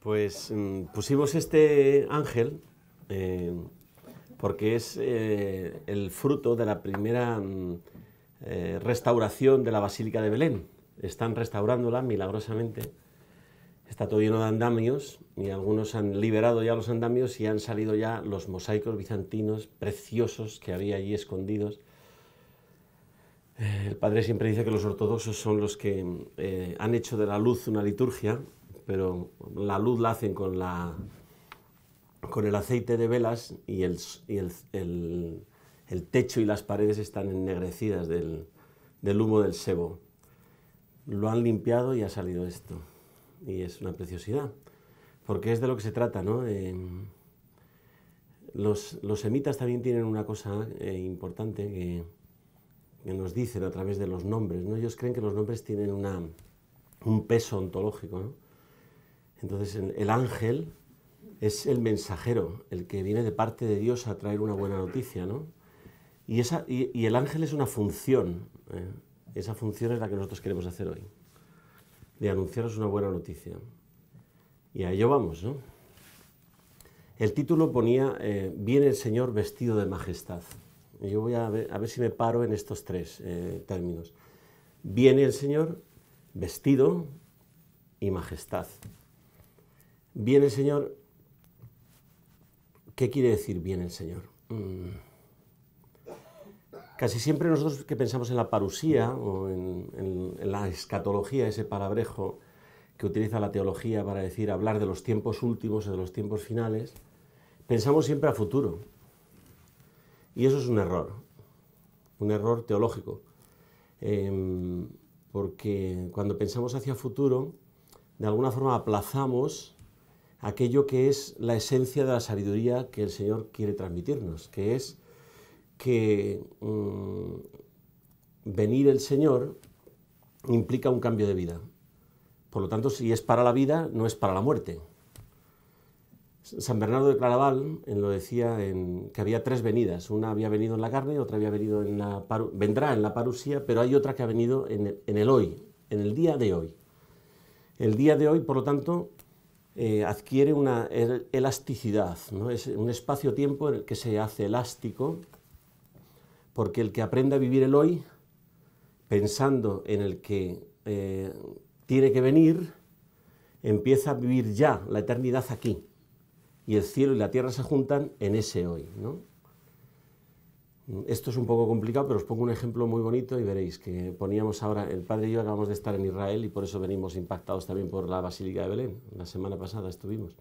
Pues mm, pusimos este ángel eh, porque es eh, el fruto de la primera mm, eh, restauración de la Basílica de Belén. Están restaurándola milagrosamente. Está todo lleno de andamios y algunos han liberado ya los andamios y han salido ya los mosaicos bizantinos preciosos que había allí escondidos. El padre siempre dice que los ortodoxos son los que mm, han hecho de la luz una liturgia pero la luz la hacen con, la, con el aceite de velas y, el, techo y las paredes están ennegrecidas del, humo del sebo. Lo han limpiado y ha salido esto. Y es una preciosidad, porque es de lo que se trata, ¿no? Em, los, los, semitas también tienen una cosa eh, importante que, nos dicen a través de los nombres. ¿no? Ellos creen que los nombres tienen un peso ontológico. ¿no? Entonces el ángel es el mensajero, el que viene de parte de Dios a traer una buena noticia, ¿no? Y, el ángel es una función, ¿eh? esa función es la que nosotros queremos hacer hoy, de anunciaros una buena noticia. Y a ello vamos, ¿no? El título ponía, eh, viene el Señor vestido de majestad. yo voy a ver, si me paro en estos tres eh, términos. Viene el Señor vestido y majestad. Bien el Señor. ¿Qué quiere decir bien el Señor? Mm. Casi siempre nosotros que pensamos en la parusía o en, la escatología, ese palabrejo que utiliza la teología para decir hablar de los tiempos últimos o de los tiempos finales, pensamos siempre a futuro. Y eso es un error, un error teológico. Em, porque cuando pensamos hacia futuro, de alguna forma aplazamos aquello que es la esencia de la sabiduría que el Señor quiere transmitirnos, que es que mm, venir el Señor implica un cambio de vida. Por lo tanto, si es para la vida, no es para la muerte. San Bernardo de Claraval lo decía en, que había tres venidas. Una había venido en la carne, otra había venido en la vendrá en la parusía, pero hay otra que ha venido en en el hoy, en el día de hoy. El día de hoy, por lo tanto, eh, adquiere una elasticidad, es un espacio-tiempo en el que se hace elástico, porque el que aprende a vivir el hoy, pensando en el que eh, tiene que venir, empieza a vivir ya la eternidad aquí, y el cielo y la tierra se juntan en ese hoy. Esto es un poco complicado, pero os pongo un ejemplo muy bonito y veréis que poníamos ahora, el padre y yo acabamos de estar en Israel y por eso venimos impactados también por la Basílica de Belén. La semana pasada estuvimos.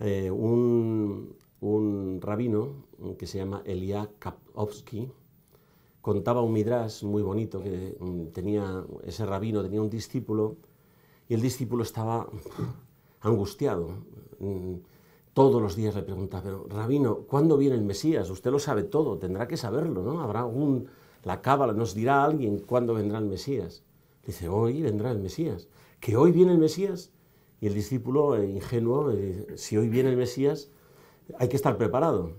Eh, un, rabino que se llama Elia Kapovsky contaba un midrash muy bonito que mm, tenía, ese rabino tenía un discípulo y el discípulo estaba angustiado mm, todos los días le pregunta, pero Rabino, ¿cuándo viene el Mesías? Usted lo sabe todo, tendrá que saberlo, ¿no? Habrá un, la cábala, nos dirá a alguien cuándo vendrá el Mesías. Dice, hoy vendrá el Mesías. ¿Que hoy viene el Mesías? Y el discípulo eh, ingenuo, dice, si hoy viene el Mesías, hay que estar preparado.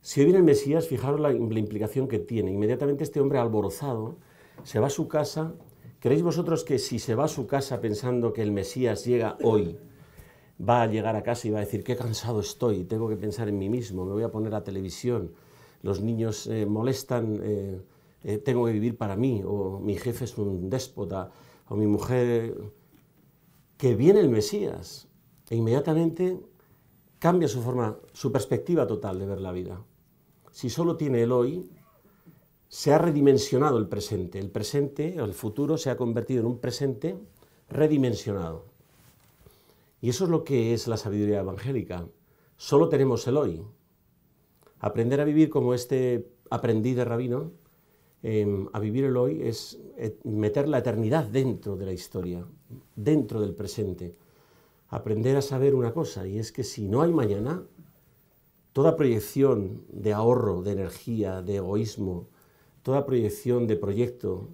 Si hoy viene el Mesías, fijaros la implicación que tiene. Inmediatamente este hombre alborozado se va a su casa. ¿Creéis vosotros que si se va a su casa pensando que el Mesías llega hoy, va a llegar a casa y va a decir, qué cansado estoy, tengo que pensar en mí mismo, me voy a poner a televisión, los niños eh, molestan, eh, eh, tengo que vivir para mí, o mi jefe es un déspota, o mi mujer... Que viene el Mesías e inmediatamente cambia su forma, su perspectiva total de ver la vida. Si solo tiene el hoy, se ha redimensionado el presente. El presente, o el futuro, se ha convertido en un presente redimensionado. Y eso es lo que es la sabiduría evangélica. Solo tenemos el hoy. Aprender a vivir como este aprendí de rabino, em, a vivir el hoy es eh, meter la eternidad dentro de la historia, dentro del presente. Aprender a saber una cosa, y es que si no hay mañana, toda proyección de ahorro, de energía, de egoísmo, toda proyección de proyecto,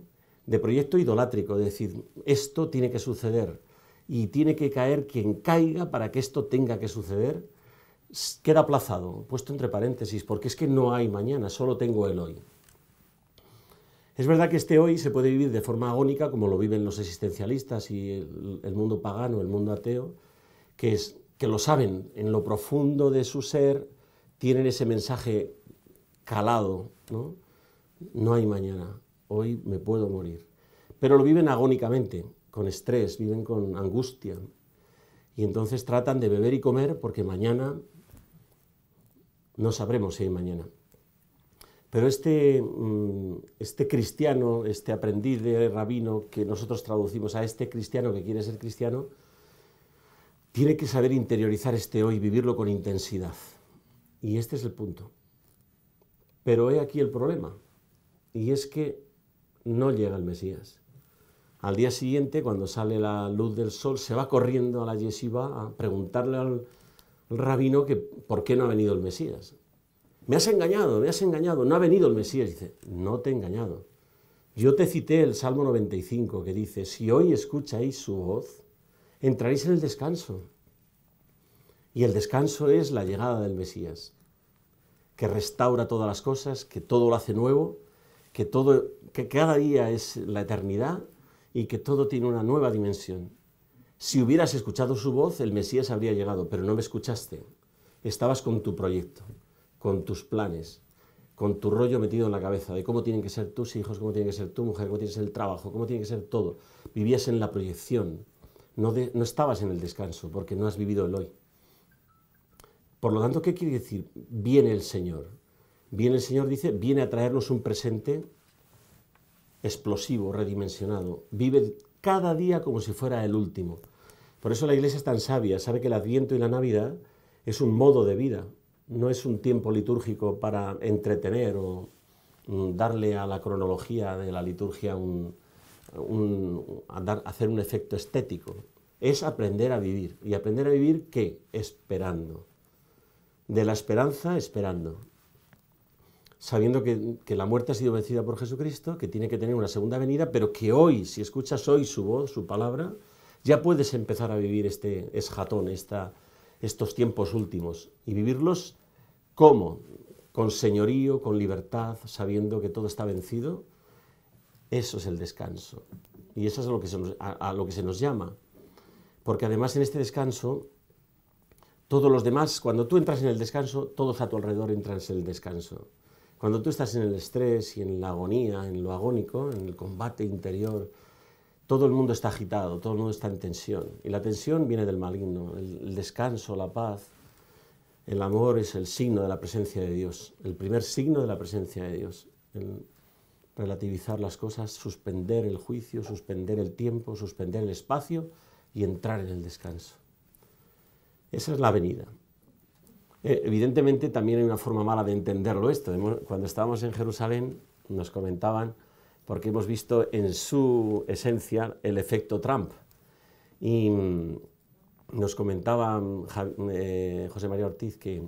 de proyecto idolátrico, de decir, esto tiene que suceder, y tiene que caer quien caiga para que esto tenga que suceder, queda aplazado, puesto entre paréntesis, porque es que no hay mañana, solo tengo el hoy. Es verdad que este hoy se puede vivir de forma agónica, como lo viven los existencialistas y el, mundo pagano, el mundo ateo, que, es, que lo saben, en lo profundo de su ser tienen ese mensaje calado, ¿no? No hay mañana, hoy me puedo morir. Pero lo viven agónicamente, con estrés, viven con angustia. Y entonces tratan de beber y comer porque mañana no sabremos si hay mañana. Pero este, mm, este cristiano, este aprendiz de eh, rabino que nosotros traducimos a este cristiano que quiere ser cristiano, tiene que saber interiorizar este hoy, vivirlo con intensidad. Y este es el punto. Pero he aquí el problema, y es que no llega el Mesías. Al día siguiente, cuando sale la luz del sol, se va corriendo a la yeshiva a preguntarle al rabino que por qué no ha venido el Mesías. Me has engañado, me has engañado, no ha venido el Mesías. Dice, no te he engañado. Yo te cité el Salmo 95 que dice, si hoy escucháis su voz, entraréis en el descanso. Y el descanso es la llegada del Mesías, que restaura todas las cosas, que todo lo hace nuevo, que, todo, que cada día es la eternidad y que todo tiene una nueva dimensión. Si hubieras escuchado su voz, el Mesías habría llegado, pero no me escuchaste. Estabas con tu proyecto, con tus planes, con tu rollo metido en la cabeza de cómo tienen que ser tus hijos, cómo tiene que ser tu mujer, cómo tiene que ser el trabajo, cómo tiene que ser todo. Vivías en la proyección, no, no estabas en el descanso porque no has vivido el hoy. Por lo tanto, ¿qué quiere decir? Viene el Señor. Viene el Señor, dice, viene a traernos un presente explosivo, redimensionado. Vive cada día como si fuera el último. Por eso la Iglesia es tan sabia, sabe que el Adviento y la Navidad es un modo de vida, no es un tiempo litúrgico para entretener o mm, darle a la cronología de la liturgia un, hacer un efecto estético. Es aprender a vivir. ¿Y aprender a vivir qué? Esperando. De la esperanza, esperando sabiendo que, la muerte ha sido vencida por Jesucristo, que tiene que tener una segunda venida, pero que hoy, si escuchas hoy su voz, su palabra, ya puedes empezar a vivir este esjatón, esta, estos tiempos últimos, y vivirlos como, con señorío, con libertad, sabiendo que todo está vencido, eso es el descanso. Y eso es lo que se a lo que se nos llama. Porque además en este descanso todos los demás, cuando tú entras en el descanso, todos a tu alrededor entran en el descanso. Cuando tú estás en el estrés y en la agonía, en lo agónico, en el combate interior, todo el mundo está agitado, todo el mundo está en tensión. Y la tensión viene del maligno, el, descanso, la paz. El amor es el signo de la presencia de Dios, el primer signo de la presencia de Dios. relativizar las cosas, suspender el juicio, suspender el tiempo, suspender el espacio y entrar en el descanso. Esa es la venida. Eh, evidentemente también hay una forma mala de entenderlo esto. Cuando estábamos en Jerusalén nos comentaban, porque hemos visto en su esencia el efecto Trump. Y mm, nos comentaba mm, eh, José María Ortiz que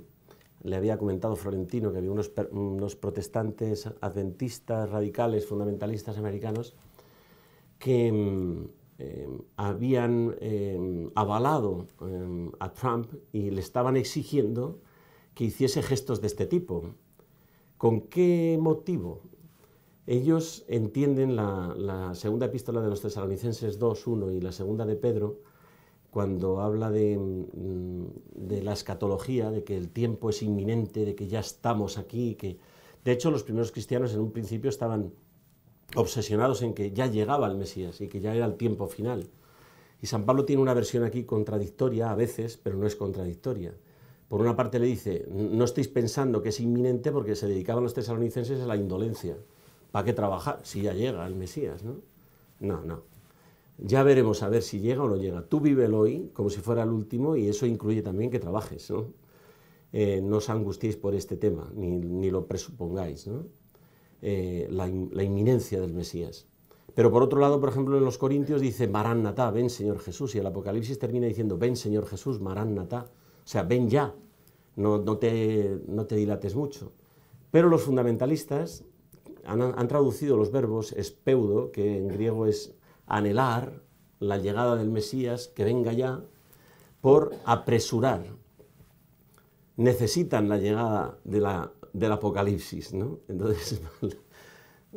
le había comentado Florentino que había unos, protestantes adventistas radicales fundamentalistas americanos que mm, eh, habían avalado a Trump y le estaban exigiendo que hiciese gestos de este tipo. ¿Con qué motivo? Ellos entienden la, segunda epístola de los tesalonicenses 2.1 y la segunda de Pedro, cuando habla mm, de, la escatología, de que el tiempo es inminente, de que ya estamos aquí, que de hecho los primeros cristianos en un principio estaban obsesionados en que ya llegaba el Mesías y que ya era el tiempo final. Y San Pablo tiene una versión aquí contradictoria a veces, pero no es contradictoria por una parte le dice, no estéis pensando que es inminente porque se dedicaban los tesalonicenses a la indolencia. ¿Para qué trabajar si ya llega el Mesías? No, no. no. Ya veremos a ver si llega o no llega. Tú vive el hoy como si fuera el último y eso incluye también que trabajes. No, eh, no os angustiéis por este tema, ni, lo presupongáis. ¿no? Eh, la, inminencia del Mesías. Pero por otro lado, por ejemplo, en los Corintios dice Marán ven Señor Jesús, y el Apocalipsis termina diciendo, ven Señor Jesús, Marán o sea, ven ya, no, te, dilates mucho. Pero los fundamentalistas han, traducido los verbos espeudo, que en griego es anhelar la llegada del Mesías, que venga ya, por apresurar. Necesitan la llegada del apocalipsis, Entonces,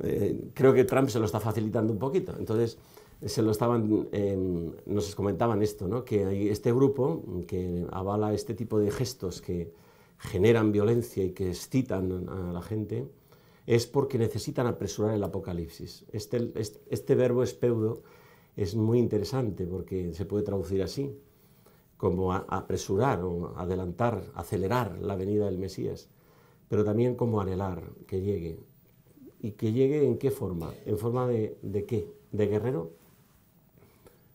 eh, creo que Trump se lo está facilitando un poquito. Entonces, se lo estaban, em, nos comentaban esto, ¿no? que este grupo que avala este tipo de gestos que generan violencia y que excitan a la gente, es porque necesitan apresurar el apocalipsis. Este, este, este verbo espeudo es muy interesante porque se puede traducir así, como apresurar o adelantar, acelerar la venida del Mesías, pero también como anhelar que llegue. ¿Y que llegue en qué forma? ¿En forma de, de qué? ¿De guerrero?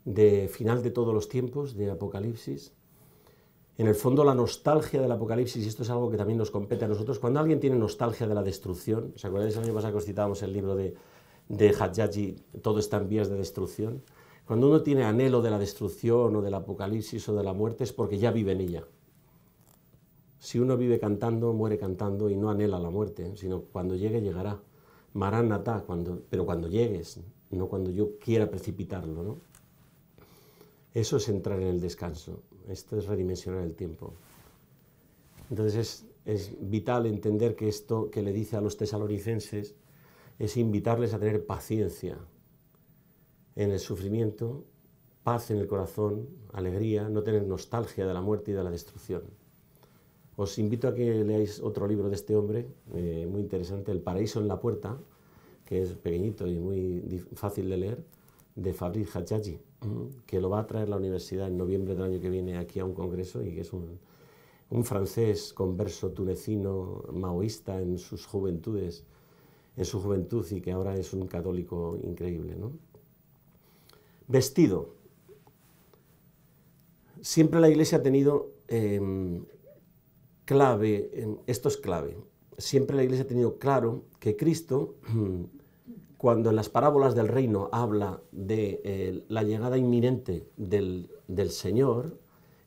de final de todos los tiempos, de Apocalipsis. En el fondo la nostalgia del Apocalipsis, y esto es algo que también nos compete a nosotros, cuando alguien tiene nostalgia de la destrucción, ¿os acordáis el año pasado que os citábamos el libro de, de Hadjaji, Todo está en vías de destrucción? Cuando uno tiene anhelo de la destrucción o del Apocalipsis o de la muerte es porque ya vive en ella. Si uno vive cantando, muere cantando y no anhela la muerte, ¿eh? sino cuando llegue llegará. Maranatá, cuando, pero cuando llegues, no cuando yo quiera precipitarlo, ¿no? Eso es entrar en el descanso, esto es redimensionar el tiempo. Entonces es, vital entender que esto que le dice a los tesalonicenses es invitarles a tener paciencia en el sufrimiento, paz en el corazón, alegría, no tener nostalgia de la muerte y de la destrucción. Os invito a que leáis otro libro de este hombre, eh, muy interesante, El paraíso en la puerta, que es pequeñito y muy fácil de leer de Fabriz Hachachi, que lo va a traer la universidad en noviembre del año que viene aquí a un congreso y que es un, francés converso tunecino maoísta en sus juventudes, en su juventud y que ahora es un católico increíble. ¿no? Vestido. Siempre la Iglesia ha tenido em, clave, esto es clave, siempre la Iglesia ha tenido claro que Cristo cuando en las parábolas del reino habla de eh, la llegada inminente del, Señor,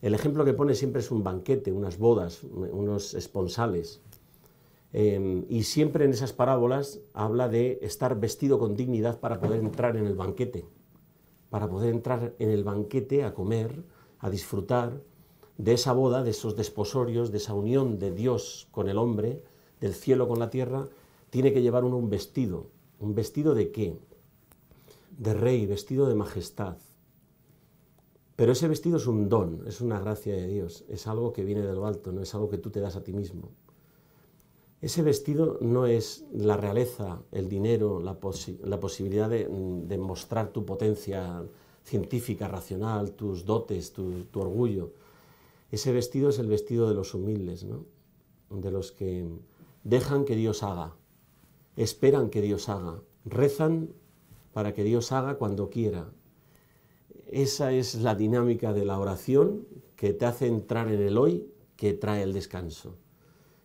el ejemplo que pone siempre es un banquete, unas bodas, unos esponsales. Em, y siempre en esas parábolas habla de estar vestido con dignidad para poder entrar en el banquete, para poder entrar en el banquete a comer, a disfrutar de esa boda, de esos desposorios, de esa unión de Dios con el hombre, del cielo con la tierra, tiene que llevar uno un vestido, ¿Un ¿Vestido de qué? De rey, vestido de majestad. Pero ese vestido es un don, es una gracia de Dios, es algo que viene de lo alto, no es algo que tú te das a ti mismo. Ese vestido no es la realeza, el dinero, la, posibilidad de, mostrar tu potencia científica, racional, tus dotes, tu, orgullo. Ese vestido es el vestido de los humildes, de los que dejan que Dios haga, esperan que Dios haga, rezan para que Dios haga cuando quiera. Esa es la dinámica de la oración que te hace entrar en el hoy, que trae el descanso.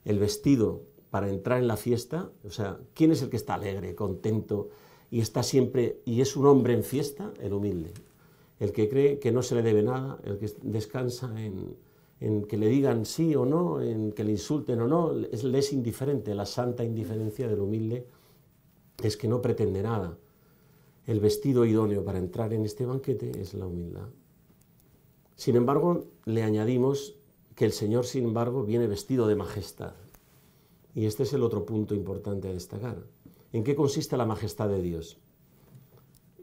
El vestido para entrar en la fiesta, o sea, ¿quién es el que está alegre, contento y está siempre y es un hombre en fiesta? El humilde, el que cree que no se le debe nada, el que descansa en, en que le digan sí o no, en que le insulten o no, es, le es indiferente. La santa indiferencia del humilde es que no pretende nada. El vestido idóneo para entrar en este banquete es la humildad. Sin embargo, le añadimos que el Señor, sin embargo, viene vestido de majestad. Y este es el otro punto importante a destacar. ¿En qué consiste la majestad de Dios?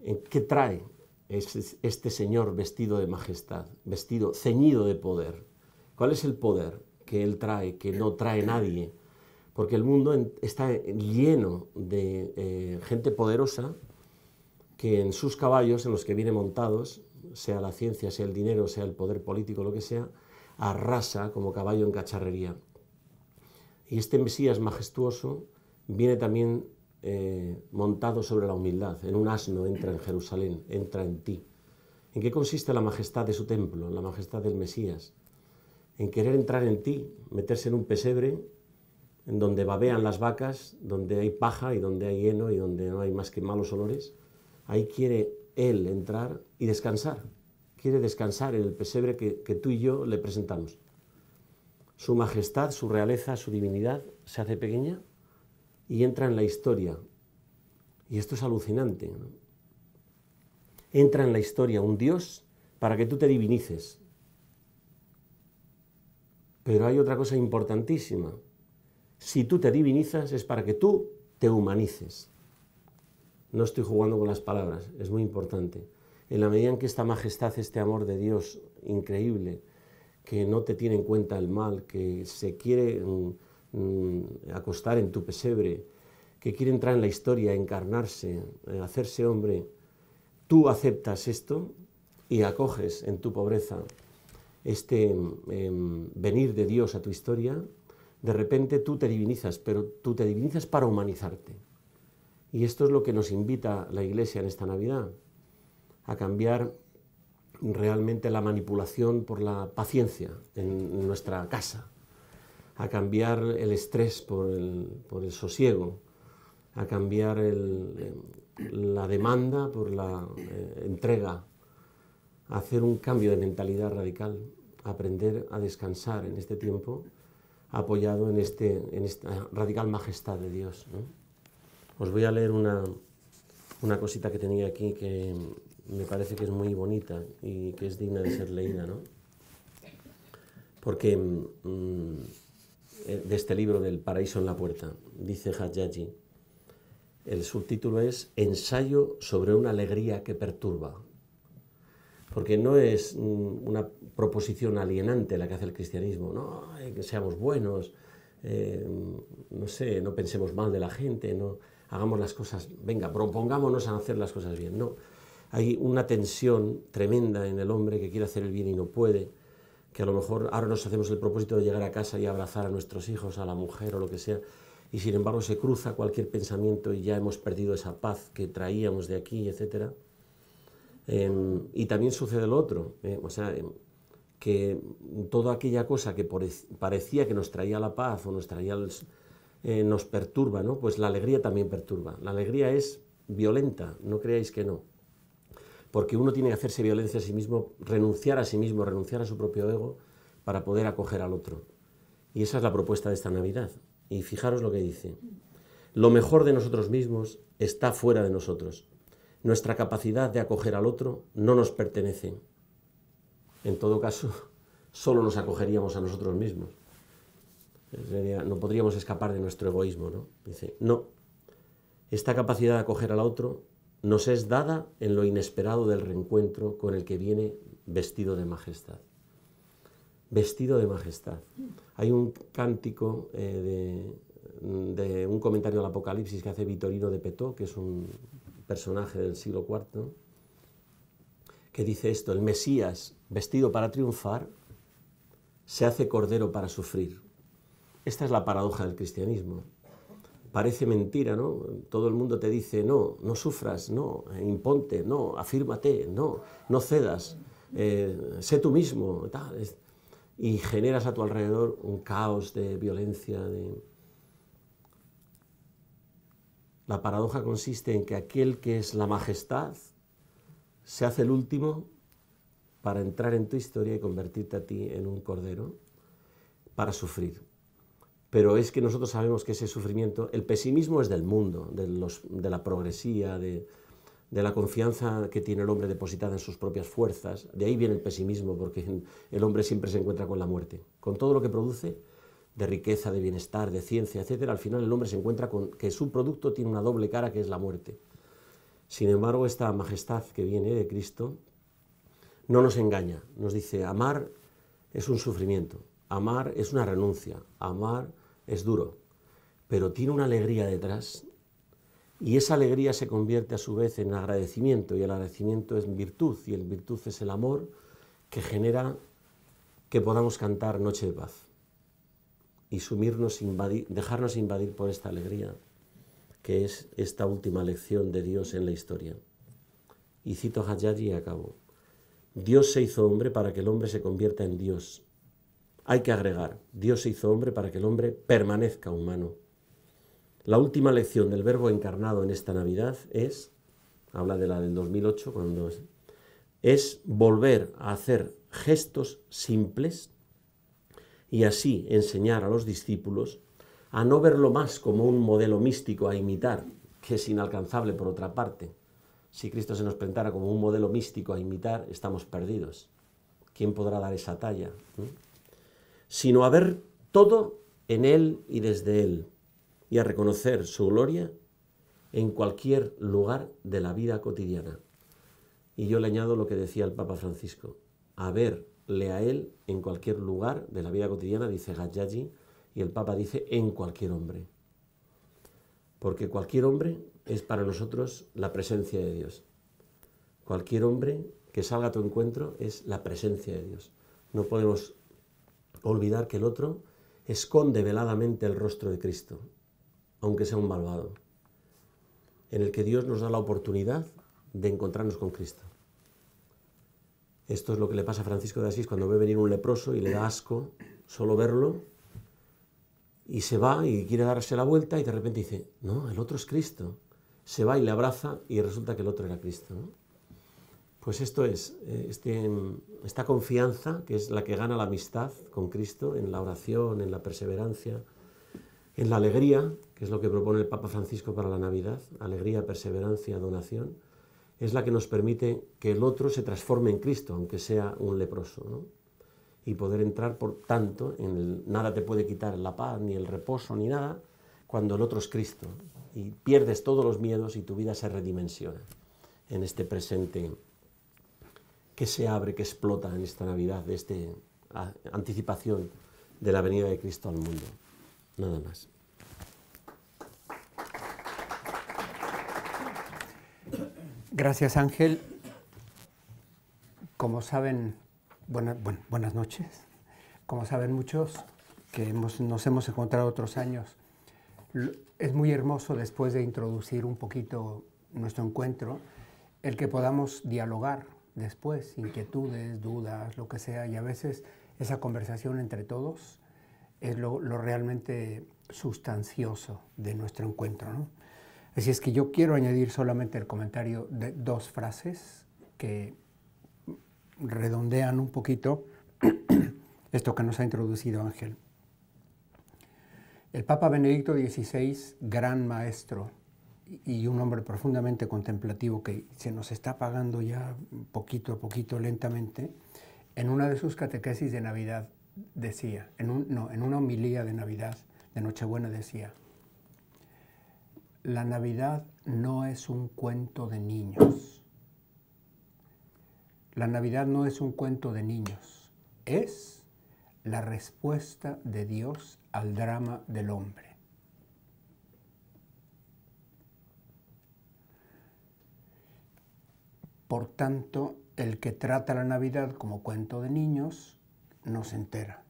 ¿En qué trae este Señor vestido de majestad, vestido ceñido de poder? ¿Cuál es el poder que Él trae, que no trae nadie? Porque el mundo está lleno de eh, gente poderosa que en sus caballos, en los que viene montados, sea la ciencia, sea el dinero, sea el poder político, lo que sea, arrasa como caballo en cacharrería. Y este Mesías majestuoso viene también eh, montado sobre la humildad, en un asno entra en Jerusalén, entra en ti. ¿En qué consiste la majestad de su templo, la majestad del Mesías? en querer entrar en ti, meterse en un pesebre, en donde babean las vacas, donde hay paja y donde hay heno y donde no hay más que malos olores. Ahí quiere Él entrar y descansar. Quiere descansar en el pesebre que, tú y yo le presentamos. Su majestad, su realeza, su divinidad se hace pequeña y entra en la historia. Y esto es alucinante. Entra en la historia un Dios para que tú te divinices, pero hay otra cosa importantísima. Si tú te divinizas es para que tú te humanices. No estoy jugando con las palabras, es muy importante. En la medida en que esta majestad, este amor de Dios increíble, que no te tiene en cuenta el mal, que se quiere mm, mm, acostar en tu pesebre, que quiere entrar en la historia, encarnarse, eh, hacerse hombre, tú aceptas esto y acoges en tu pobreza este em, venir de Dios a tu historia, de repente tú te divinizas, pero tú te divinizas para humanizarte. Y esto es lo que nos invita la Iglesia en esta Navidad, a cambiar realmente la manipulación por la paciencia en nuestra casa, a cambiar el estrés por el, sosiego, a cambiar em, la demanda por la eh, entrega hacer un cambio de mentalidad radical, aprender a descansar en este tiempo apoyado en, este, en esta radical majestad de Dios. Os voy a leer una, cosita que tenía aquí que me parece que es muy bonita y que es digna de ser leída, Porque mm, eh, de este libro del Paraíso en la Puerta, dice Hajjaji, el subtítulo es Ensayo sobre una alegría que perturba porque no es mm, una proposición alienante la que hace el cristianismo, no, que seamos buenos, eh, no sé, no pensemos mal de la gente, no hagamos las cosas, venga, propongámonos a hacer las cosas bien, no. Hay una tensión tremenda en el hombre que quiere hacer el bien y no puede, que a lo mejor ahora nos hacemos el propósito de llegar a casa y abrazar a nuestros hijos, a la mujer o lo que sea, y sin embargo se cruza cualquier pensamiento y ya hemos perdido esa paz que traíamos de aquí, etcétera. Em, y también sucede lo otro, eh, o sea, em, que toda aquella cosa que parecía que nos traía la paz o nos traía eh, nos perturba, ¿no? Pues la alegría también perturba. La alegría es violenta, no creáis que no. Porque uno tiene que hacerse violencia a sí mismo, renunciar a sí mismo, renunciar a su propio ego para poder acoger al otro. Y esa es la propuesta de esta Navidad. Y fijaros lo que dice. Lo mejor de nosotros mismos está fuera de nosotros nuestra capacidad de acoger al otro no nos pertenece. En todo caso, solo nos acogeríamos a nosotros mismos. No podríamos escapar de nuestro egoísmo, ¿no? Dice, no, esta capacidad de acoger al otro nos es dada en lo inesperado del reencuentro con el que viene vestido de majestad. Vestido de majestad. Hay un cántico eh, de, un comentario al Apocalipsis que hace Vitorino de Petó, que es un personaje del siglo IV, que dice esto, el Mesías, vestido para triunfar, se hace cordero para sufrir. Esta es la paradoja del cristianismo. Parece mentira, ¿no? Todo el mundo te dice, no, no sufras, no, imponte, no, afírmate, no, no cedas, eh, sé tú mismo, Y generas a tu alrededor un caos de violencia, de la paradoja consiste en que aquel que es la majestad se hace el último para entrar en tu historia y convertirte a ti en un cordero para sufrir. Pero es que nosotros sabemos que ese sufrimiento, el pesimismo es del mundo, de, los, de la progresía, de la confianza que tiene el hombre depositada en sus propias fuerzas. De ahí viene el pesimismo, porque el hombre siempre se encuentra con la muerte. Con todo lo que produce, de riqueza, de bienestar, de ciencia, etc., al final el hombre se encuentra con que su producto tiene una doble cara que es la muerte. Sin embargo, esta majestad que viene de Cristo no nos engaña, nos dice, amar es un sufrimiento, amar es una renuncia, amar es duro, pero tiene una alegría detrás y esa alegría se convierte a su vez en agradecimiento y el agradecimiento es virtud y el virtud es el amor que genera que podamos cantar Noche de Paz y sumirnos, dejarnos invadir por esta alegría, que es esta última lección de Dios en la historia. Y cito Hayaji y acabo. Dios se hizo hombre para que el hombre se convierta en Dios. Hay que agregar, Dios se hizo hombre para que el hombre permanezca humano. La última lección del verbo encarnado en esta Navidad es, habla de la del 2008, cuando es volver a hacer gestos simples y así enseñar a los discípulos a no verlo más como un modelo místico a imitar, que es inalcanzable por otra parte. Si Cristo se nos presentara como un modelo místico a imitar, estamos perdidos. ¿Quién podrá dar esa talla? Sino a ver todo en Él y desde Él, y a reconocer su gloria en cualquier lugar de la vida cotidiana. Y yo le añado lo que decía el Papa Francisco, a ver a él en cualquier lugar de la vida cotidiana, dice Gajaji, y el Papa dice en cualquier hombre. Porque cualquier hombre es para nosotros la presencia de Dios. Cualquier hombre que salga a tu encuentro es la presencia de Dios. No podemos olvidar que el otro esconde veladamente el rostro de Cristo, aunque sea un malvado, en el que Dios nos da la oportunidad de encontrarnos con Cristo. Esto es lo que le pasa a Francisco de Asís cuando ve venir un leproso y le da asco solo verlo y se va y quiere darse la vuelta y de repente dice, no, el otro es Cristo. Se va y le abraza y resulta que el otro era Cristo. Pues esto es, eh, este, esta confianza que es la que gana la amistad con Cristo en la oración, en la perseverancia, en la alegría, que es lo que propone el Papa Francisco para la Navidad, alegría, perseverancia, donación es la que nos permite que el otro se transforme en Cristo, aunque sea un leproso, y poder entrar, por tanto, en el nada te puede quitar la paz, ni el reposo, ni nada, cuando el otro es Cristo, y pierdes todos los miedos y tu vida se redimensiona en este presente que se abre, que explota en esta Navidad, de esta ah, anticipación de la venida de Cristo al mundo. Nada más. Gracias Ángel. Como saben, buenas noches. Como saben muchos que nos hemos encontrado otros años, es muy hermoso después de introducir un poquito nuestro encuentro, el que podamos dialogar después, inquietudes, dudas, lo que sea, y a veces esa conversación entre todos es lo, lo realmente sustancioso de nuestro encuentro. ¿no? Así es que yo quiero añadir solamente el comentario de dos frases que redondean un poquito esto que nos ha introducido Ángel. El Papa Benedicto XVI, gran maestro y un hombre profundamente contemplativo que se nos está pagando ya poquito a poquito, lentamente, en una de sus catequesis de Navidad decía, en no, en una homilía de Navidad, de Nochebuena decía, la Navidad no es un cuento de niños. La Navidad no es un cuento de niños. Es la respuesta de Dios al drama del hombre. Por tanto, el que trata la Navidad como cuento de niños no se entera.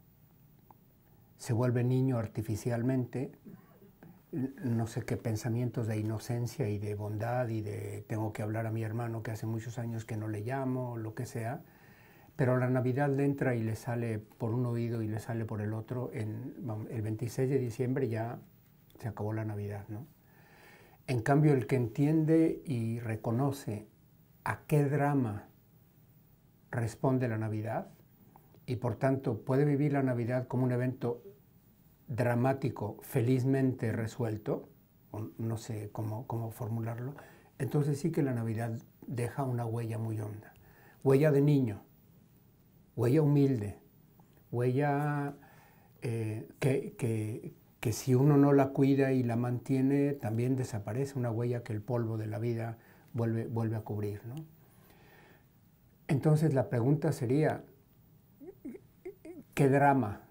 Se vuelve niño artificialmente no sé qué pensamientos de inocencia y de bondad y de tengo que hablar a mi hermano que hace muchos años que no le llamo, lo que sea, pero la Navidad le entra y le sale por un oído y le sale por el otro, en, el 26 de diciembre ya se acabó la Navidad, ¿no? En cambio, el que entiende y reconoce a qué drama responde la Navidad y por tanto puede vivir la Navidad como un evento dramático, felizmente resuelto, no sé cómo, formularlo, entonces sí que la Navidad deja una huella muy honda. Huella de niño, huella humilde, huella eh, que, si uno no la cuida y la mantiene, también desaparece, una huella que el polvo de la vida vuelve, vuelve a cubrir. ¿no? Entonces la pregunta sería, ¿qué drama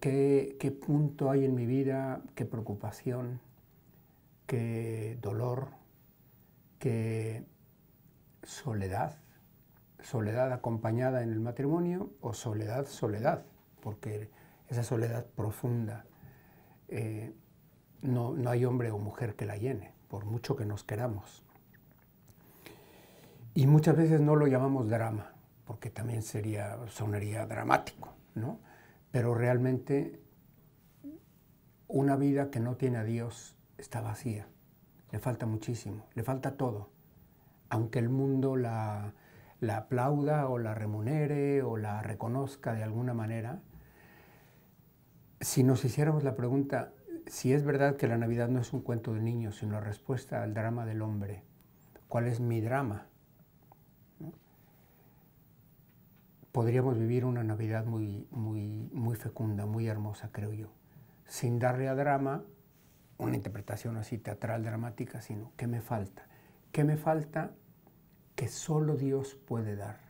qué, punto hay en mi vida, qué preocupación, qué dolor, qué soledad, soledad acompañada en el matrimonio o soledad, soledad, porque esa soledad profunda eh, no, hay hombre o mujer que la llene, por mucho que nos queramos. Y muchas veces no lo llamamos drama, porque también sería, sonaría dramático, ¿no? pero realmente una vida que no tiene a Dios está vacía, le falta muchísimo, le falta todo, aunque el mundo la, la aplauda o la remunere o la reconozca de alguna manera. Si nos hiciéramos la pregunta, si es verdad que la Navidad no es un cuento de niños, sino la respuesta al drama del hombre, ¿cuál es mi drama? podríamos vivir una Navidad muy, muy, muy fecunda, muy hermosa, creo yo, sin darle a drama una interpretación así teatral, dramática, sino ¿qué me falta? ¿Qué me falta que solo Dios puede dar?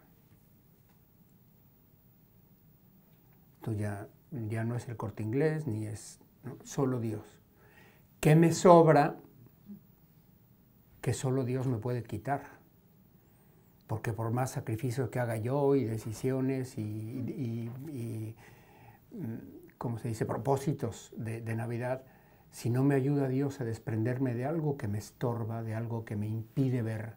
Tú ya, ya no es el corte inglés, ni es solo Dios. ¿Qué me sobra que solo Dios me puede quitar? porque por más sacrificios que haga yo y decisiones y, como se dice, propósitos de, Navidad, si no me ayuda Dios a desprenderme de algo que me estorba, de algo que me impide ver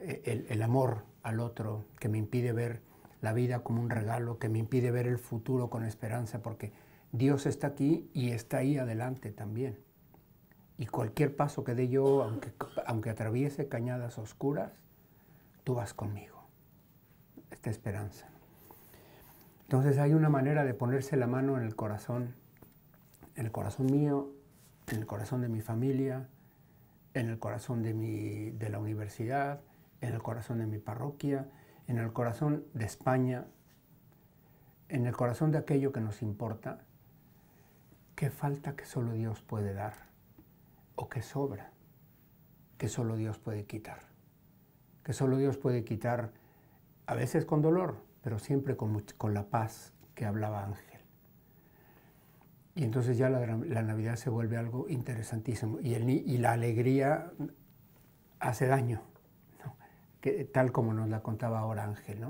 eh, el, amor al otro, que me impide ver la vida como un regalo, que me impide ver el futuro con esperanza, porque Dios está aquí y está ahí adelante también. Y cualquier paso que dé yo, aunque, aunque atraviese cañadas oscuras, tú vas conmigo. Esta esperanza. Entonces hay una manera de ponerse la mano en el corazón, en el corazón mío, en el corazón de mi familia, en el corazón de, de la universidad, en el corazón de mi parroquia, en el corazón de España, en el corazón de aquello que nos importa, ¿Qué falta que solo Dios puede dar o qué sobra que solo Dios puede quitar que solo Dios puede quitar, a veces con dolor, pero siempre con, la paz que hablaba Ángel. Y entonces ya la, Navidad se vuelve algo interesantísimo y, y la alegría hace daño, tal como nos la contaba ahora Ángel.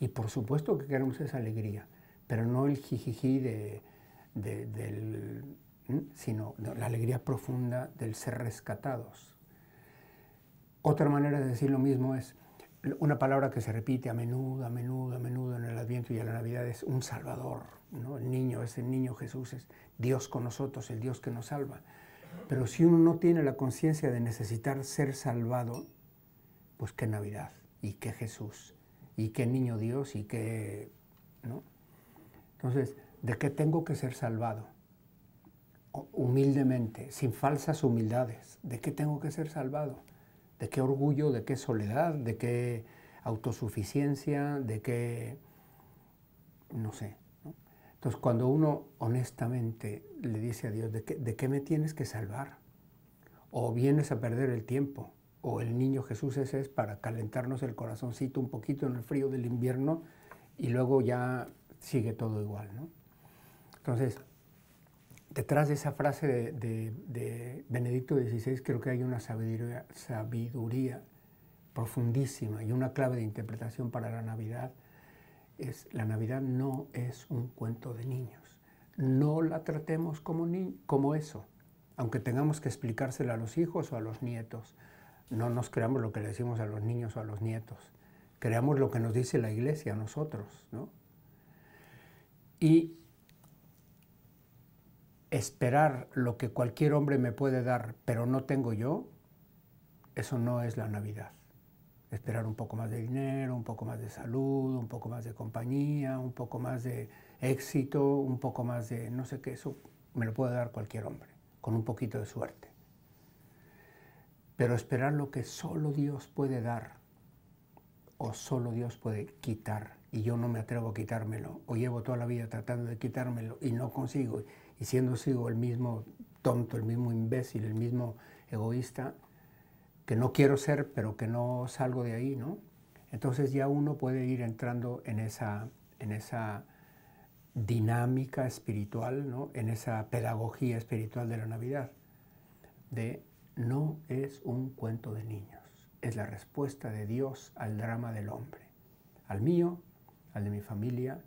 Y por supuesto que queremos esa alegría, pero no el jijiji del, sino la alegría profunda del ser rescatados. Otra manera de decir lo mismo es una palabra que se repite a menudo, a menudo, a menudo en el Adviento y en la Navidad es un Salvador, ¿no? El niño, ese niño Jesús es Dios con nosotros, el Dios que nos salva. Pero si uno no tiene la conciencia de necesitar ser salvado, pues qué Navidad y qué Jesús y qué niño Dios y qué, ¿no? Entonces, ¿de qué tengo que ser salvado? Humildemente, sin falsas humildades, ¿de qué tengo que ser salvado? de qué orgullo, de qué soledad, de qué autosuficiencia, de qué, no sé. Entonces cuando uno honestamente le dice a Dios, ¿de qué, me tienes que salvar? O vienes a perder el tiempo, o el niño Jesús ese es para calentarnos el corazoncito un poquito en el frío del invierno y luego ya sigue todo igual. ¿no? Entonces, detrás de esa frase de, Benedicto XVI creo que hay una sabiduría, sabiduría, profundísima y una clave de interpretación para la Navidad. Es, la Navidad no es un cuento de niños. No la tratemos como, como eso, aunque tengamos que explicársela a los hijos o a los nietos. No nos creamos lo que le decimos a los niños o a los nietos. Creamos lo que nos dice la iglesia a nosotros. Y esperar lo que cualquier hombre me puede dar, pero no tengo yo, eso no es la Navidad. Esperar un poco más de dinero, un poco más de salud, un poco más de compañía, un poco más de éxito, un poco más de no sé qué, eso me lo puede dar cualquier hombre, con un poquito de suerte. Pero esperar lo que solo Dios puede dar o solo Dios puede quitar y yo no me atrevo a quitármelo o llevo toda la vida tratando de quitármelo y no consigo y siendo sigo el mismo tonto, el mismo imbécil, el mismo egoísta que no quiero ser, pero que no salgo de ahí, ¿no? Entonces ya uno puede ir entrando en esa, en esa dinámica espiritual, ¿no? en esa pedagogía espiritual de la Navidad, de no es un cuento de niños, es la respuesta de Dios al drama del hombre, al mío, al de mi familia,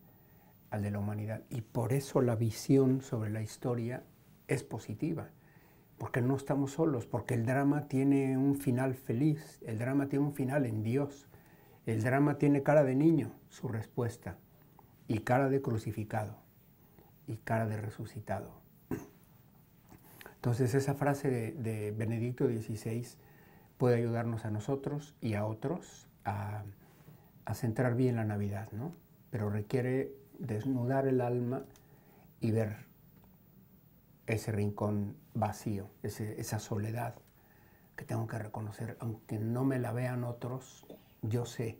al de la humanidad. Y por eso la visión sobre la historia es positiva, porque no estamos solos, porque el drama tiene un final feliz, el drama tiene un final en Dios, el drama tiene cara de niño, su respuesta, y cara de crucificado, y cara de resucitado. Entonces esa frase de, Benedicto XVI puede ayudarnos a nosotros y a otros a, a centrar bien la Navidad, ¿no? Pero requiere desnudar el alma y ver ese rincón vacío, esa soledad que tengo que reconocer, aunque no me la vean otros, yo sé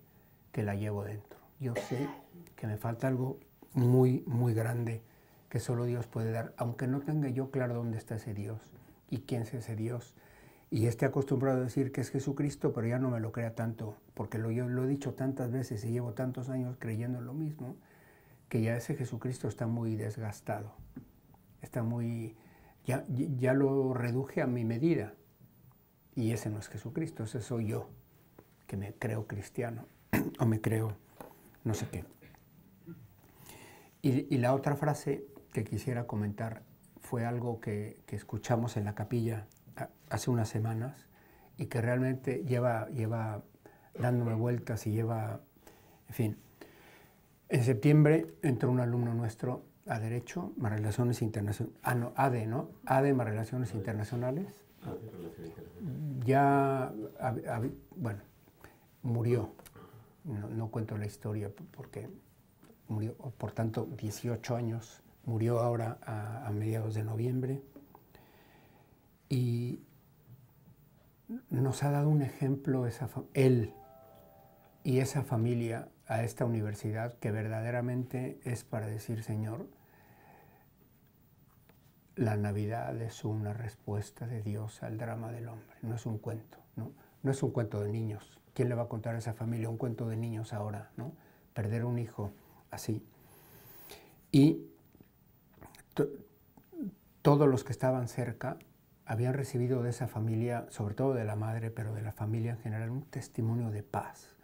que la llevo dentro, yo sé que me falta algo muy, muy grande que solo Dios puede dar, aunque no tenga yo claro dónde está ese Dios y quién es ese Dios. Y esté acostumbrado a decir que es Jesucristo, pero ya no me lo crea tanto, porque lo, yo lo he dicho tantas veces y llevo tantos años creyendo en lo mismo, que ya ese Jesucristo está muy desgastado, está muy, ya, lo reduje a mi medida. Y ese no es Jesucristo, ese soy yo, que me creo cristiano o me creo no sé qué. Y, la otra frase que quisiera comentar fue algo que, escuchamos en la capilla hace unas semanas y que realmente lleva, lleva dándome vueltas y lleva, en fin, en septiembre entró un alumno nuestro a Derecho, ah, Relaciones Internacionales, ah, no, ADE, ¿no? ADE, más Relaciones Internacionales. Ya, bueno, murió. No, cuento la historia porque murió, por tanto, 18 años. Murió ahora a, mediados de noviembre. Y nos ha dado un ejemplo, esa él y esa familia a esta universidad que verdaderamente es para decir, Señor, la Navidad es una respuesta de Dios al drama del hombre, no es un cuento, ¿no? No es un cuento de niños. ¿Quién le va a contar a esa familia un cuento de niños ahora, ¿no? Perder un hijo así. Y todos los que estaban cerca habían recibido de esa familia, sobre todo de la madre, pero de la familia en general, un testimonio de paz,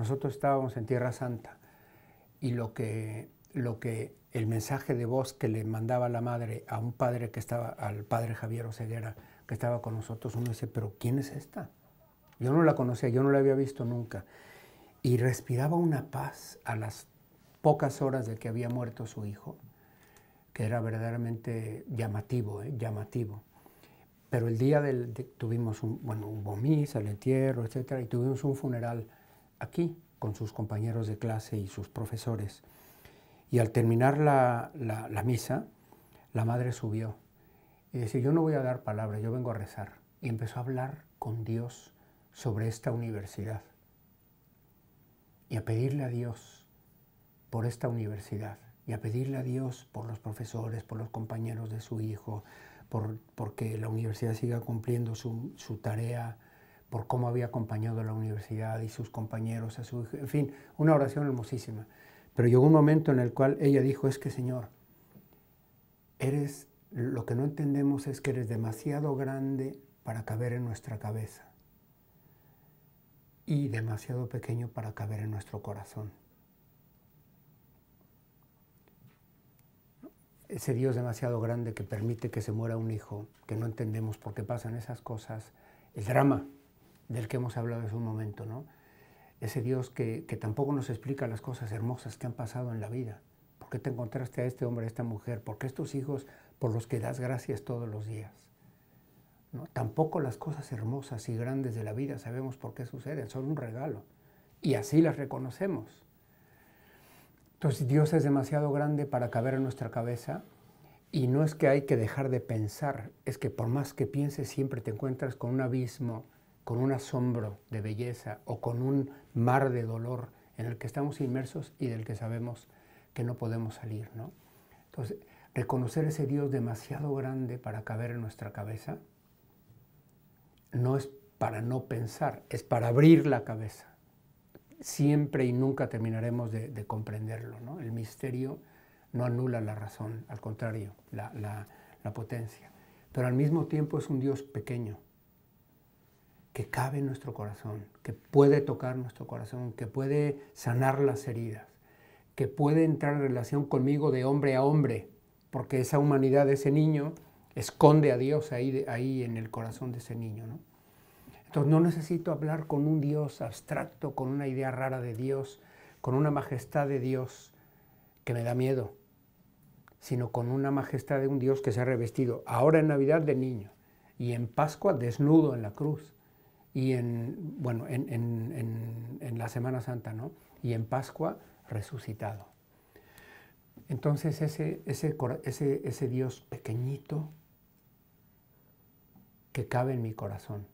nosotros estábamos en Tierra Santa y lo que, lo que el mensaje de voz que le mandaba la madre a un padre que estaba, al padre Javier Oseguera, que estaba con nosotros, uno dice, pero ¿quién es esta? Yo no la conocía, yo no la había visto nunca. Y respiraba una paz a las pocas horas de que había muerto su hijo, que era verdaderamente llamativo, ¿eh? llamativo. Pero el día del, tuvimos un, bueno, un bomis, el entierro, etcétera, y tuvimos un funeral aquí con sus compañeros de clase y sus profesores. Y al terminar la, misa, la madre subió y decía, yo no voy a dar palabra, yo vengo a rezar. Y empezó a hablar con Dios sobre esta universidad y a pedirle a Dios por esta universidad y a pedirle a Dios por los profesores, por los compañeros de su hijo, por, porque la universidad siga cumpliendo su tarea por cómo había acompañado a la universidad y sus compañeros, a su, en fin, una oración hermosísima. Pero llegó un momento en el cual ella dijo, es que Señor, eres, lo que no entendemos es que eres demasiado grande para caber en nuestra cabeza y demasiado pequeño para caber en nuestro corazón. Ese Dios demasiado grande que permite que se muera un hijo, que no entendemos por qué pasan esas cosas, el drama del que hemos hablado hace un momento, ¿no? Ese Dios que, tampoco nos explica las cosas hermosas que han pasado en la vida. ¿Por qué te encontraste a este hombre, a esta mujer? ¿Por qué estos hijos por los que das gracias todos los días? ¿No? Tampoco las cosas hermosas y grandes de la vida sabemos por qué suceden, son un regalo. Y así las reconocemos. Entonces Dios es demasiado grande para caber en nuestra cabeza y no es que hay que dejar de pensar, es que por más que pienses siempre te encuentras con un abismo con un asombro de belleza o con un mar de dolor en el que estamos inmersos y del que sabemos que no podemos salir, ¿no? Entonces, reconocer ese Dios demasiado grande para caber en nuestra cabeza no es para no pensar, es para abrir la cabeza. Siempre y nunca terminaremos de, comprenderlo, ¿no? El misterio no anula la razón, al contrario, la potencia. Pero al mismo tiempo es un Dios pequeño, que cabe en nuestro corazón, que puede tocar nuestro corazón, que puede sanar las heridas, que puede entrar en relación conmigo de hombre a hombre, porque esa humanidad de ese niño esconde a Dios ahí, ahí en el corazón de ese niño. Entonces no necesito hablar con un Dios abstracto, con una idea rara de Dios, con una majestad de Dios que me da miedo, sino con una majestad de un Dios que se ha revestido ahora en Navidad de niño y en Pascua desnudo en la cruz y en, bueno, en, la Semana Santa, ¿no? Y en Pascua, resucitado. Entonces ese, ese, Dios pequeñito que cabe en mi corazón,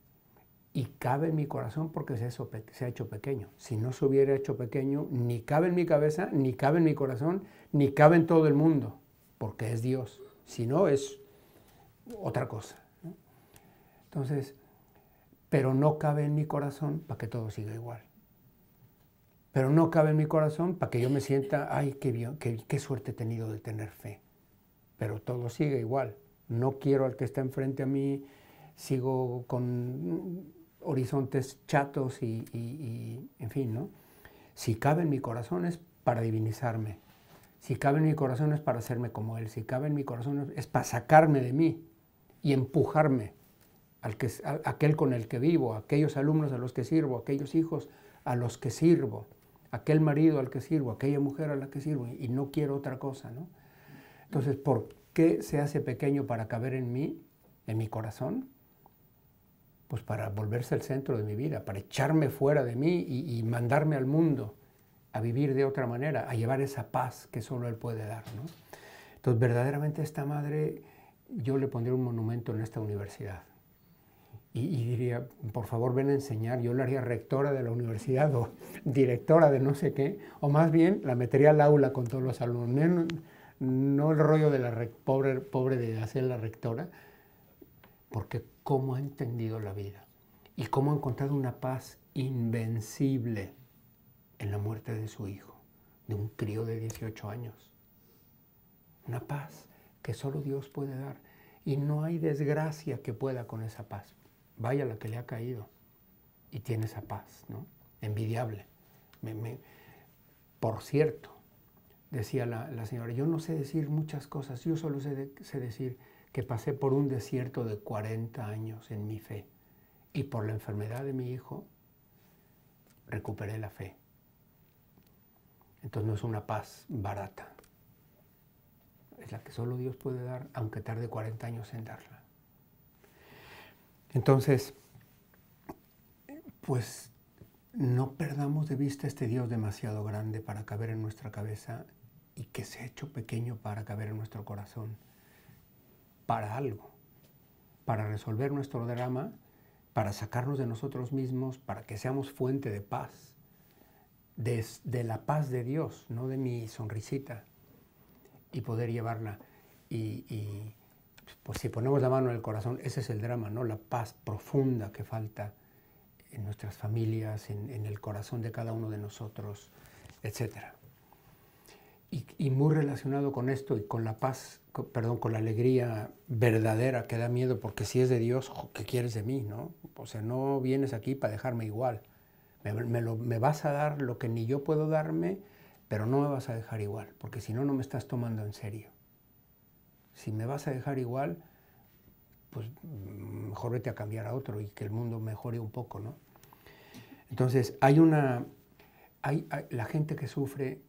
y cabe en mi corazón porque se, se, ha hecho pequeño. Si no se hubiera hecho pequeño, ni cabe en mi cabeza, ni cabe en mi corazón, ni cabe en todo el mundo, porque es Dios. Si no, es otra cosa. Entonces, pero no cabe en mi corazón para que todo siga igual. Pero no cabe en mi corazón para que yo me sienta, ay, qué, qué, suerte he tenido de tener fe. Pero todo sigue igual. No quiero al que está enfrente a mí, sigo con horizontes chatos y, y, en fin, ¿no? Si cabe en mi corazón es para divinizarme, si cabe en mi corazón es para hacerme como Él, si cabe en mi corazón es para sacarme de mí y empujarme al que, aquel con el que vivo, aquellos alumnos a los que sirvo, aquellos hijos a los que sirvo, aquel marido al que sirvo, aquella mujer a la que sirvo, y no quiero otra cosa, ¿no? Entonces, ¿por qué se hace pequeño para caber en mí, en mi corazón? Pues para volverse el centro de mi vida, para echarme fuera de mí y, mandarme al mundo a vivir de otra manera, a llevar esa paz que solo Él puede dar, Entonces, verdaderamente esta madre, yo le pondría un monumento en esta universidad y, diría, por favor ven a enseñar, yo la haría rectora de la universidad o directora de no sé qué, o más bien la metería al aula con todos los alumnos, no, el rollo de la pobre, pobre de hacer la rectora, porque cómo ha entendido la vida y cómo ha encontrado una paz invencible en la muerte de su hijo, de un crío de 18 años. Una paz que solo Dios puede dar y no hay desgracia que pueda con esa paz vaya la que le ha caído. Y tiene esa paz, ¿no? Envidiable. por cierto, decía la, señora, yo no sé decir muchas cosas, yo solo sé, sé decir que pasé por un desierto de 40 años en mi fe y por la enfermedad de mi hijo recuperé la fe. Entonces no es una paz barata, es la que solo Dios puede dar, aunque tarde 40 años en darla. Entonces, pues no perdamos de vista este Dios demasiado grande para caber en nuestra cabeza y que se ha hecho pequeño para caber en nuestro corazón, para algo, para resolver nuestro drama, para sacarnos de nosotros mismos, para que seamos fuente de paz, de, la paz de Dios, no de mi sonrisita, y poder llevarla. y, pues si ponemos la mano en el corazón, ese es el drama, ¿no? La paz profunda que falta en nuestras familias, en, el corazón de cada uno de nosotros, etc. Y, muy relacionado con esto y con la paz, perdón, con la alegría verdadera que da miedo, porque si es de Dios, ¿qué quieres de mí, no? O sea, no vienes aquí para dejarme igual. me vas a dar lo que ni yo puedo darme, pero no me vas a dejar igual, porque si no, no me estás tomando en serio si me vas a dejar igual, pues mejor vete a cambiar a otro y que el mundo mejore un poco, ¿no? Entonces, hay una... Hay, la gente que sufre,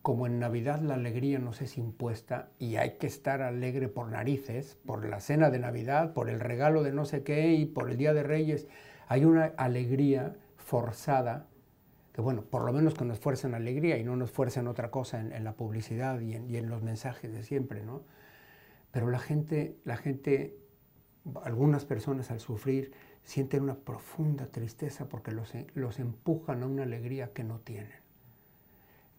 como en Navidad la alegría nos es impuesta y hay que estar alegre por narices, por la cena de Navidad, por el regalo de no sé qué y por el Día de Reyes, hay una alegría forzada, que bueno, por lo menos que nos fuercen alegría y no nos fuercen otra cosa en, la publicidad y en, y en, los mensajes de siempre, ¿no? Pero la gente, la gente, algunas personas al sufrir sienten una profunda tristeza porque los, los empujan a una alegría que no tienen.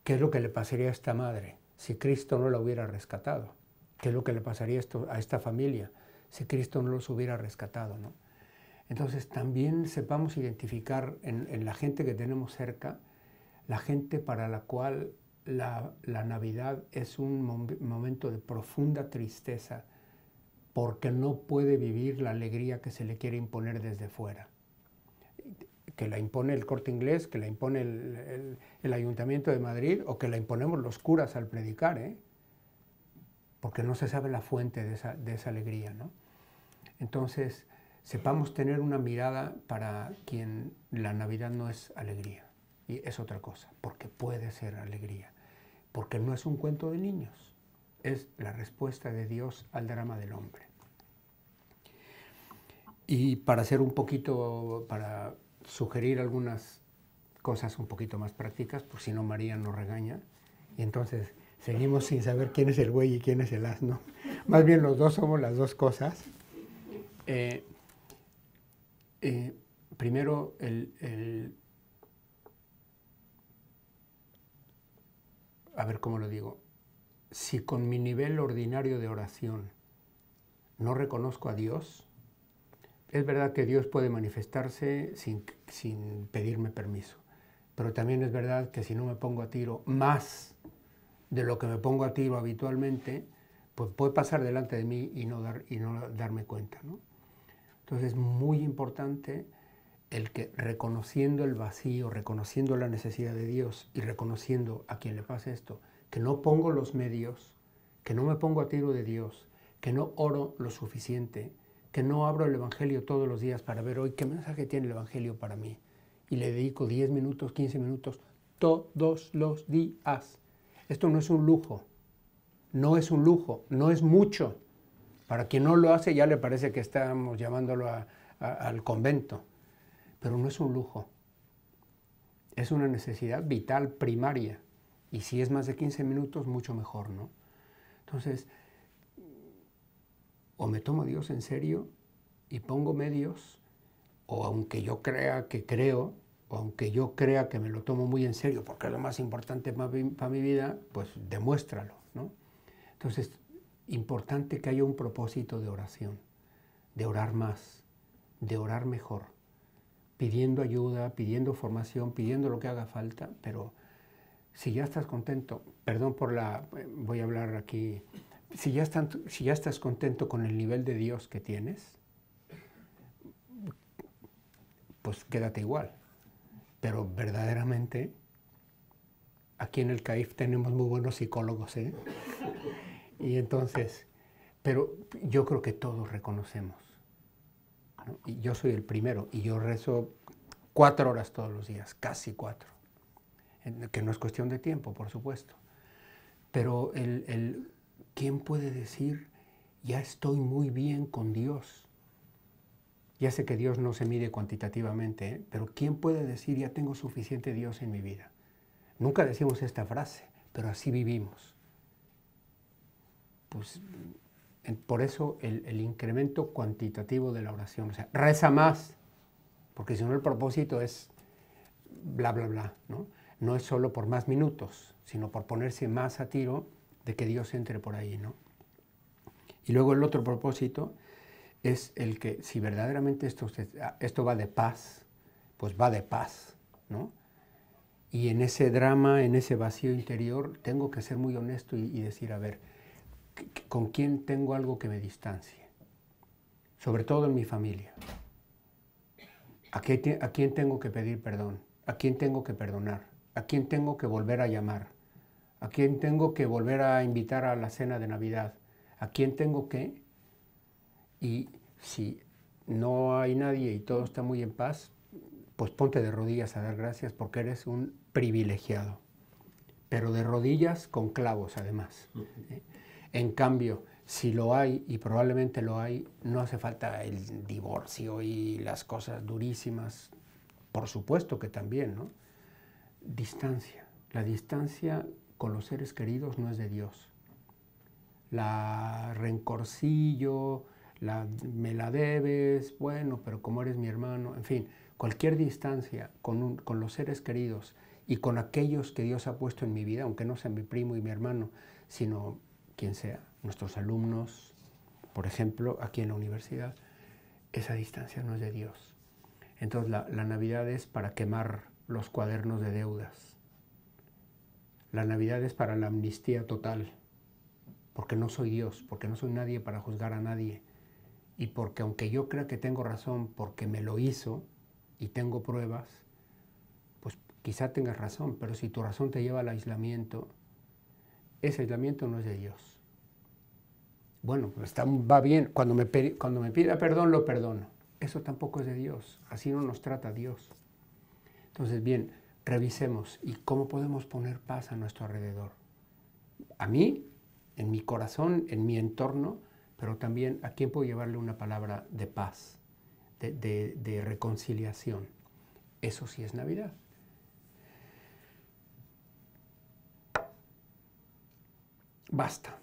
¿Qué es lo que le pasaría a esta madre si Cristo no la hubiera rescatado? ¿Qué es lo que le pasaría esto, a esta familia si Cristo no los hubiera rescatado? ¿no? Entonces también sepamos identificar en, en la gente que tenemos cerca, la gente para la cual la, Navidad es un momento de profunda tristeza porque no puede vivir la alegría que se le quiere imponer desde fuera que la impone el corte inglés, que la impone el, ayuntamiento de Madrid o que la imponemos los curas al predicar, ¿eh? porque no se sabe la fuente de esa, alegría. Entonces, sepamos tener una mirada para quien la Navidad no es alegría, y es otra cosa, porque puede ser alegría porque no es un cuento de niños, es la respuesta de Dios al drama del hombre. Y para hacer un poquito, para sugerir algunas cosas un poquito más prácticas, por pues si no María nos regaña, y entonces seguimos sin saber quién es el güey y quién es el asno. Más bien los dos somos las dos cosas. Eh, eh, primero, el a ver cómo lo digo, si con mi nivel ordinario de oración no reconozco a Dios, es verdad que Dios puede manifestarse sin, pedirme permiso, pero también es verdad que si no me pongo a tiro más de lo que me pongo a tiro habitualmente, pues puede pasar delante de mí y no, dar, y no darme cuenta. ¿no? Entonces es muy importante el que reconociendo el vacío, reconociendo la necesidad de Dios y reconociendo a quien le pasa esto, que no pongo los medios, que no me pongo a tiro de Dios, que no oro lo suficiente, que no abro el Evangelio todos los días para ver hoy qué mensaje tiene el Evangelio para mí. Y le dedico 10 minutos, 15 minutos, todos los días. Esto no es un lujo, no es un lujo, no es mucho. Para quien no lo hace ya le parece que estamos llamándolo al convento pero no es un lujo. Es una necesidad vital, primaria. Y si es más de 15 minutos, mucho mejor, ¿no? Entonces, o me tomo a Dios en serio y pongo medios, o aunque yo crea que creo, o aunque yo crea que me lo tomo muy en serio, porque es lo más importante para mi, mi vida, pues demuéstralo, ¿no? Entonces, importante que haya un propósito de oración, de orar más, de orar mejor pidiendo ayuda, pidiendo formación, pidiendo lo que haga falta, pero si ya estás contento, perdón por la, voy a hablar aquí, si ya, si ya estás contento con el nivel de Dios que tienes, pues quédate igual. Pero verdaderamente, aquí en el CAIF tenemos muy buenos psicólogos, ¿eh? Y entonces, pero yo creo que todos reconocemos y yo soy el primero y yo rezo cuatro horas todos los días, casi cuatro, que no es cuestión de tiempo, por supuesto. Pero el, ¿quién puede decir, ya estoy muy bien con Dios? Ya sé que Dios no se mide cuantitativamente, ¿eh? pero ¿quién puede decir, ya tengo suficiente Dios en mi vida? Nunca decimos esta frase, pero así vivimos. Pues por eso el, incremento cuantitativo de la oración, o sea, reza más, porque si no el propósito es bla, bla, bla, ¿no? No es solo por más minutos, sino por ponerse más a tiro de que Dios entre por ahí, ¿no? Y luego el otro propósito es el que si verdaderamente esto, ah, esto va de paz, pues va de paz, ¿no? Y en ese drama, en ese vacío interior, tengo que ser muy honesto y decir, a ver, con quién tengo algo que me distancie, sobre todo en mi familia. ¿A, quién tengo que pedir perdón? ¿A quién tengo que perdonar? ¿A quién tengo que volver a llamar? ¿A quién tengo que volver a invitar a la cena de Navidad? ¿A quién tengo que? Y si no hay nadie y todo está muy en paz, pues ponte de rodillas a dar gracias porque eres un privilegiado. Pero de rodillas con clavos además. En cambio, si lo hay, y probablemente lo hay, no hace falta el divorcio y las cosas durísimas. Por supuesto que también, ¿no? Distancia. La distancia con los seres queridos no es de Dios. La rencorcillo, la, me la debes, bueno, pero como eres mi hermano, en fin, cualquier distancia con, con los seres queridos y con aquellos que Dios ha puesto en mi vida, aunque no sean mi primo y mi hermano, sino quien sea, nuestros alumnos, por ejemplo, aquí en la universidad, esa distancia no es de Dios. Entonces la, Navidad es para quemar los cuadernos de deudas. La Navidad es para la amnistía total, porque no soy Dios, porque no soy nadie para juzgar a nadie. Y porque aunque yo crea que tengo razón porque me lo hizo y tengo pruebas, pues quizá tengas razón, pero si tu razón te lleva al aislamiento, ese aislamiento no es de Dios. Bueno, va bien, cuando me, cuando me pida perdón, lo perdono. Eso tampoco es de Dios, así no nos trata Dios. Entonces, bien, revisemos y cómo podemos poner paz a nuestro alrededor. A mí, en mi corazón, en mi entorno, pero también a quién puedo llevarle una palabra de paz, de reconciliación. Eso sí es Navidad. Basta.